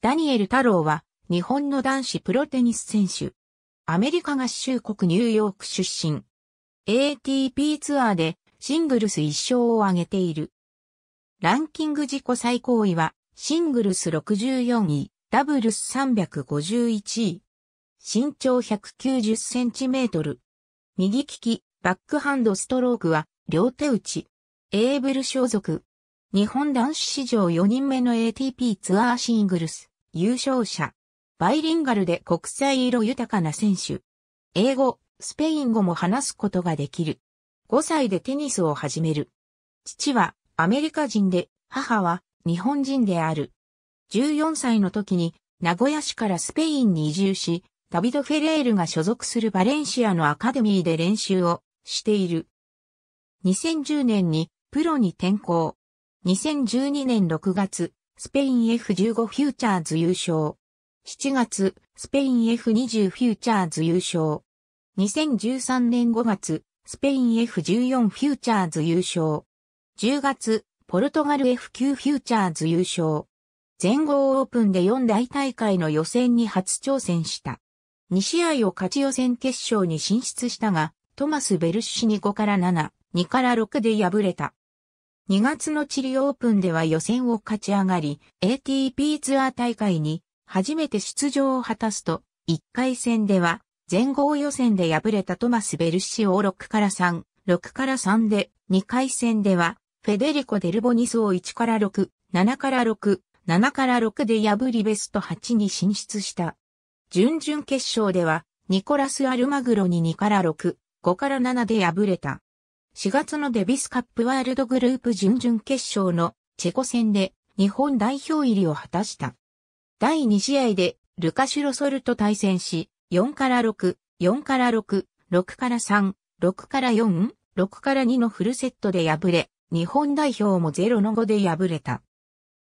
ダニエル太郎は、日本の男子プロテニス選手。アメリカ合衆国ニューヨーク出身。ATP ツアーでシングルス1勝を挙げている。ランキング自己最高位は、シングルス64位、ダブルス351位。身長190センチメートル。右利き、バックハンドストロークは、両手打ち。エーブル所属。日本男子史上4人目の ATP ツアーシングルス優勝者。バイリンガルで国際色豊かな選手。英語、スペイン語も話すことができる。5歳でテニスを始める。父はアメリカ人で、母は日本人である。14歳の時に名古屋市からスペインに移住し、ダビド・フェレールが所属するバレンシアのアカデミーで練習をしている。2010年にプロに転向。2012年6月、スペイン F15 フューチャーズ優勝。7月、スペイン F20 フューチャーズ優勝。2013年5月、スペイン F14 フューチャーズ優勝。10月、ポルトガル F9 フューチャーズ優勝。全豪オープンで4大大会の予選に初挑戦した。2試合を勝ち予選決勝に進出したが、トマス・ベルッシに5から7、2から6で敗れた。2月のチリオープンでは予選を勝ち上がり、ATP ツアー大会に初めて出場を果たすと、1回戦では全豪予選で敗れたトマス・ベルシオを6から3、6から3で、2回戦ではフェデリコ・デルボニスを1から6、7から6、7から6で破りベスト8に進出した。準々決勝では、ニコラス・アルマグロに2から6、5から7で敗れた。4月のデビスカップワールドグループ準々決勝のチェコ戦で日本代表入りを果たした。第2試合でルカシュロソルと対戦し、4から6、4から6、6から3、6から4、6から2のフルセットで敗れ、日本代表も0の5で敗れた。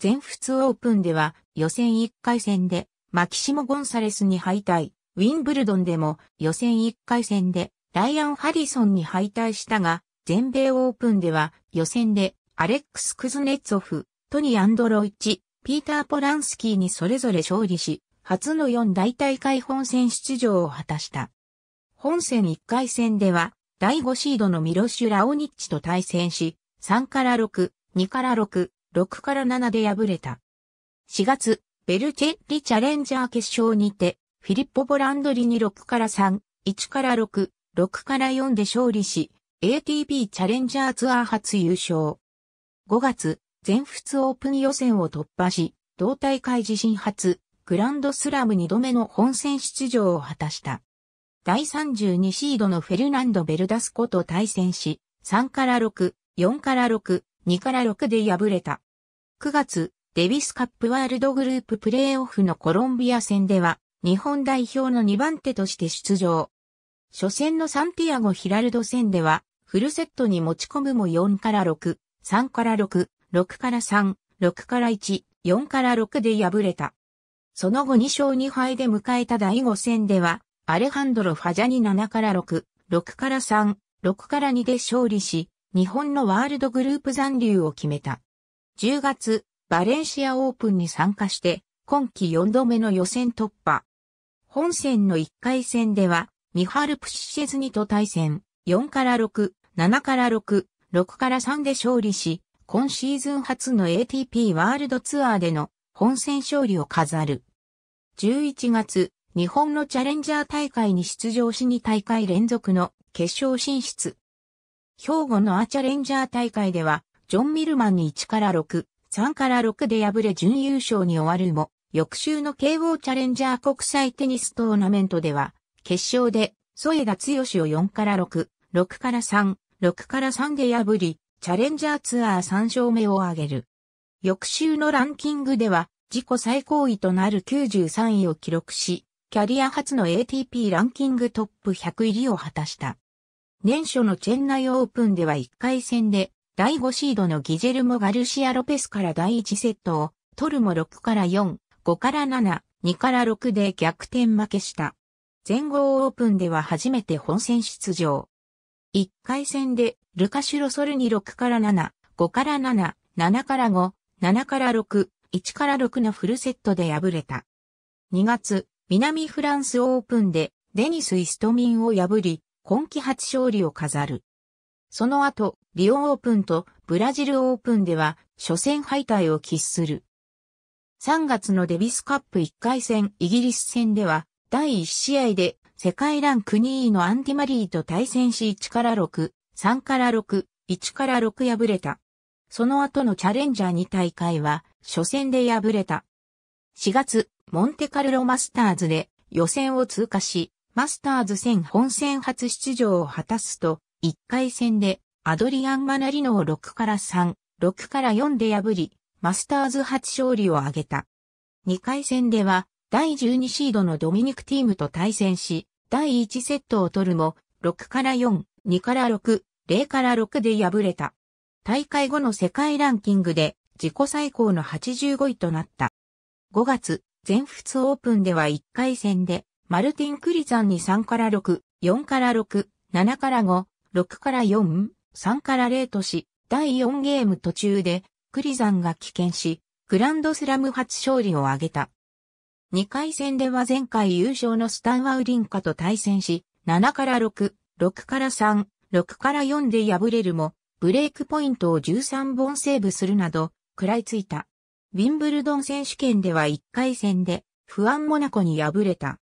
全仏オープンでは予選1回戦でマキシモ・ゴンサレスに敗退、ウィンブルドンでも予選1回戦でライアン・ハリソンに敗退したが、全米オープンでは予選でアレックス・クズネッツオフ、トニー・アンドロイチ、ピーター・ポランスキーにそれぞれ勝利し、初の4大大会本戦出場を果たした。本戦1回戦では、第5シードのミロシュ・ラオニッチと対戦し、3から6、2から6、6から7で敗れた。4月、ベルチェッリチャレンジャー決勝にて、フィリッポ・ボランドリに6から3、1から6、6から4で勝利し、ATP チャレンジャーツアー初優勝。5月、全仏オープン予選を突破し、同大会自身初、グランドスラム2度目の本戦出場を果たした。第32シードのフェルナンド・ベルダスコと対戦し、3から6、4から6、2から6で敗れた。9月、デビスカップワールドグループプレーオフのコロンビア戦では、日本代表の2番手として出場。初戦のサンティアゴ・ヒラルド戦では、フルセットに持ち込むも4から6、3から6、6から3、6から1、4から6で敗れた。その後2勝2敗で迎えた第5戦では、アレハンドロ・ファジャに7から6、6から3、6から2で勝利し、日本のワールドグループ残留を決めた。10月、バレンシアオープンに参加して、今季4度目の予選突破。本戦の1回戦では、ミハル・プシシェズニと対戦、4から6、7から6、6から3で勝利し、今シーズン初の ATP ワールドツアーでの本戦勝利を飾る。11月、日本のチャレンジャー大会に出場し2大会連続の決勝進出。兵庫のアチャレンジャー大会では、ジョン・ミルマンに1から6、3から6で敗れ準優勝に終わるも、翌週の KO チャレンジャー国際テニストーナメントでは、決勝で、添田剛を4から6、6から3、6から3で破り、チャレンジャーツアー3勝目を挙げる。翌週のランキングでは、自己最高位となる93位を記録し、キャリア初の ATP ランキングトップ100入りを果たした。年初のチェンナイオープンでは1回戦で、第5シードのギジェルモ・ガルシア・ロペスから第1セットを、取るも6から4、5から7、2から6で逆転負けした。全豪オープンでは初めて本戦出場。1回戦で、ルカシュロソルに6から7、5から7、7から5、7から6、1から6のフルセットで敗れた。2月、南フランスオープンで、デニス・イストミンを破り、今季初勝利を飾る。その後、リオオープンとブラジルオープンでは、初戦敗退を喫する。3月のデビスカップ1回戦イギリス戦では、第1試合で世界ランク2位のアンディマリーと対戦し1から6、3から6、1から6敗れた。その後のチャレンジャー2大会は、初戦で敗れた。4月、モンテカルロマスターズで予選を通過し、マスターズ戦本戦初出場を果たすと、1回戦でアドリアン・マナリノを6から3、6から4で破り、マスターズ初勝利を挙げた。2回戦では、第12シードのドミニクティームと対戦し、第1セットを取るも、6から4、2から6、0から6で敗れた。大会後の世界ランキングで自己最高の85位となった。5月、全仏オープンでは1回戦で、マルティン・クリザンに3から6、4から6、7から5、6から4、3から0とし、第4ゲーム途中で、クリザンが棄権し、グランドスラム初勝利を挙げた。2回戦では前回優勝のスタンワウリンカと対戦し、7から6、6から3、6から4で敗れるも、ブレイクポイントを13本セーブするなど、食らいついた。ウィンブルドン選手権では1回戦で、不安モナコに敗れた。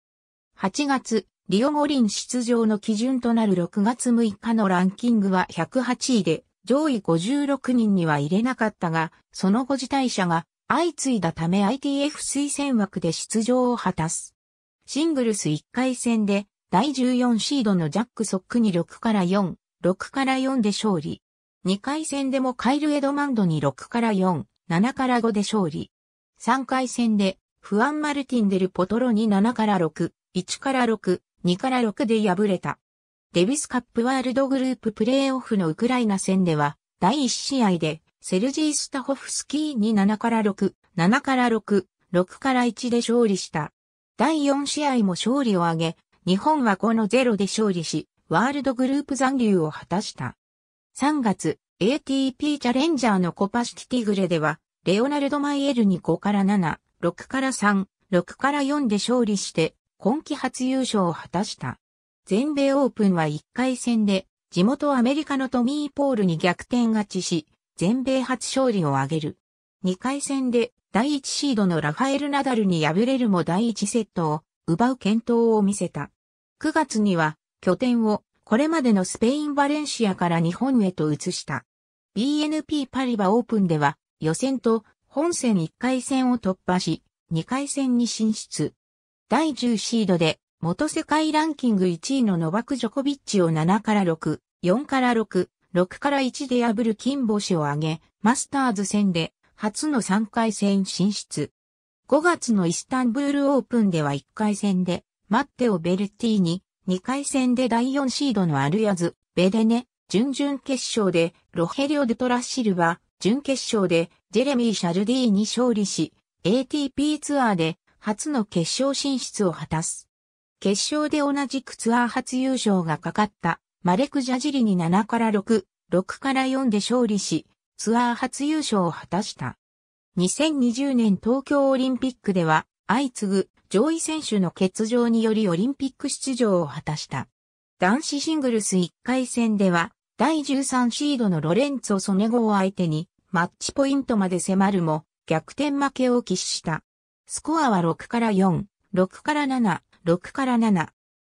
8月、リオ五輪出場の基準となる6月6日のランキングは108位で、上位56人には入れなかったが、その後自体者が相次いだため ITF 推薦枠で出場を果たす。シングルス1回戦で第14シードのジャック・ソックに6から4、6から4で勝利。2回戦でもカイル・エドマンドに6から4、7から5で勝利。3回戦でフアン・マルティン・デル・ポトロに7から6、1から6、2から6で敗れた。デビスカップワールドグループプレーオフのウクライナ戦では、第1試合でセルジー・スタホフスキーに7から6、7から6、6から1で勝利した。第4試合も勝利を挙げ、日本はこの0で勝利し、ワールドグループ残留を果たした。3月、ATP チャレンジャーのコパシティティグレでは、レオナルド・マイエルに5から7、6から3、6から4で勝利して、今季初優勝を果たした。全米オープンは1回戦で、地元アメリカのトミー・ポールに逆転勝ちし、全米初勝利を挙げる。2回戦で第1シードのラファエル・ナダルに敗れるも第1セットを奪う健闘を見せた。9月には拠点をこれまでのスペイン・バレンシアから日本へと移した。BNP パリバオープンでは予選と本戦1回戦を突破し、2回戦に進出。第10シードで元世界ランキング1位のノバク・ジョコビッチを7から6、4から6、6から1で破る金星を挙げ、マスターズ戦で初の3回戦進出。5月のイスタンブールオープンでは1回戦で、マッテオ・ベルティーニ、2回戦で第4シードのアルヤズ、ベデネ、準々決勝でロヘリオ・デトラ・シルバ、準決勝でジェレミー・シャルディーに勝利し、ATP ツアーで初の決勝進出を果たす。決勝で同じくツアー初優勝がかかったマレク・ジャジリに7から6、6から4で勝利し、ツアー初優勝を果たした。2020年東京オリンピックでは、相次ぐ上位選手の欠場によりオリンピック出場を果たした。男子シングルス1回戦では、第13シードのロレンツォ・ソネゴを相手に、マッチポイントまで迫るも、逆転負けを喫した。スコアは6から4、6から7、6から7。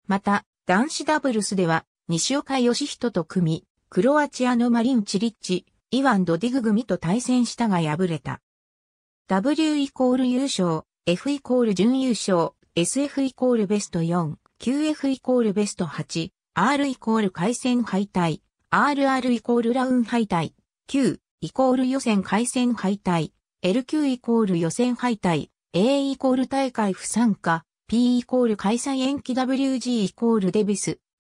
また、男子ダブルスでは、西岡義人と組み、クロアチアのマリン・チリッチ、イワン・ドディグ組と対戦したが敗れた。W イコール優勝、F イコール準優勝、SF イコールベスト4、QF イコールベスト8、R イコール回戦敗退、RR イコールラウン敗退、Q イコール予選回戦敗退、LQ イコール予選敗退、A イコール大会不参加、P イコール開催延期 WG イコールデビス、